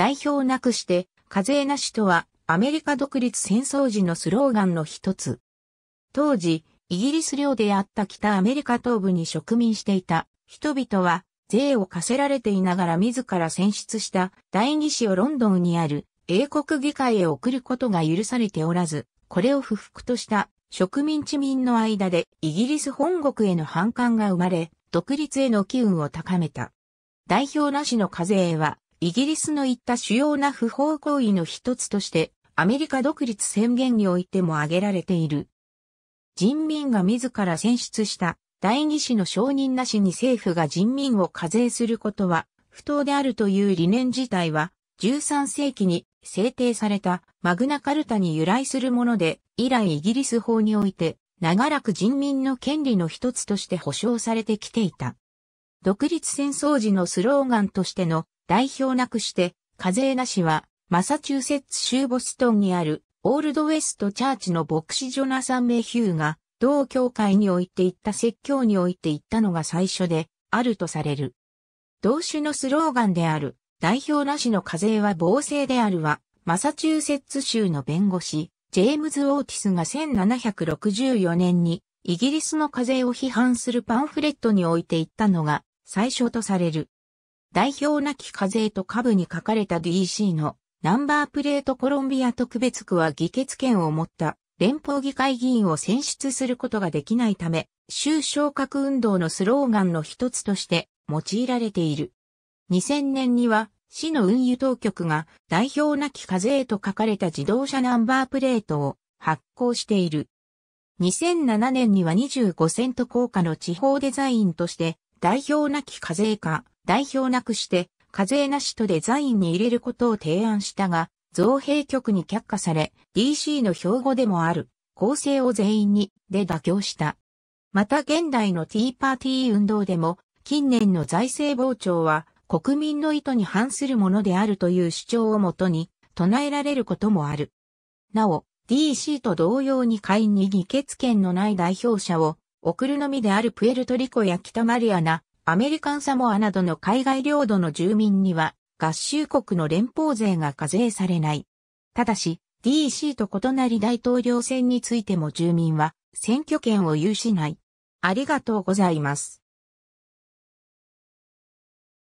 代表なくして、課税なしとは、アメリカ独立戦争時のスローガンの一つ。当時、イギリス領であった北アメリカ東部に植民していた人々は、税を課せられていながら自ら選出した第二子をロンドンにある英国議会へ送ることが許されておらず、これを不服とした植民地民の間でイギリス本国への反感が生まれ、独立への機運を高めた。代表なしの課税はイギリスの言った主要な不法行為の一つとして、アメリカ独立宣言においても挙げられている。人民が自ら選出した第二子の承認なしに政府が人民を課税することは不当であるという理念自体は13世紀に制定されたマグナカルタに由来するもので以来イギリス法において長らく人民の権利の一つとして保障されてきていた。独立戦争時のスローガンとしての代表なくして、課税なしは、マサチューセッツ州ボストンにある、オールドウェストチャーチの牧師ジョナサン・メヒューが、同教会において言った説教において言ったのが最初で、あるとされる。同種のスローガンである、代表なしの課税は暴政であるは、マサチューセッツ州の弁護士、ジェームズ・オーティスが1764年に、イギリスの課税を批判するパンフレットにおいて言ったのが、最初とされる。代表なき課税と下部に書かれた DC のナンバープレートコロンビア特別区は議決権を持った連邦議会議員を選出することができないため、州昇格運動のスローガンの一つとして用いられている。2000年には市の運輸当局が代表なき課税と書かれた自動車ナンバープレートを発行している。2007年には25セント効果の地方デザインとして代表なき課税か、代表なくして、課税なしとデザインに入れることを提案したが、造幣局に却下され、DC の標語でもある、構成を全員に、で妥協した。また現代のティーパーティー運動でも、近年の財政膨張は、国民の意図に反するものであるという主張をもとに、唱えられることもある。なお、DC と同様に会員に議決権のない代表者を送るのみであるプエルトリコや北マリアナ、アメリカンサモアなどの海外領土の住民には、合衆国の連邦税が課税されない。ただし、DC と異なり大統領選についても住民は選挙権を有しない。ありがとうございます。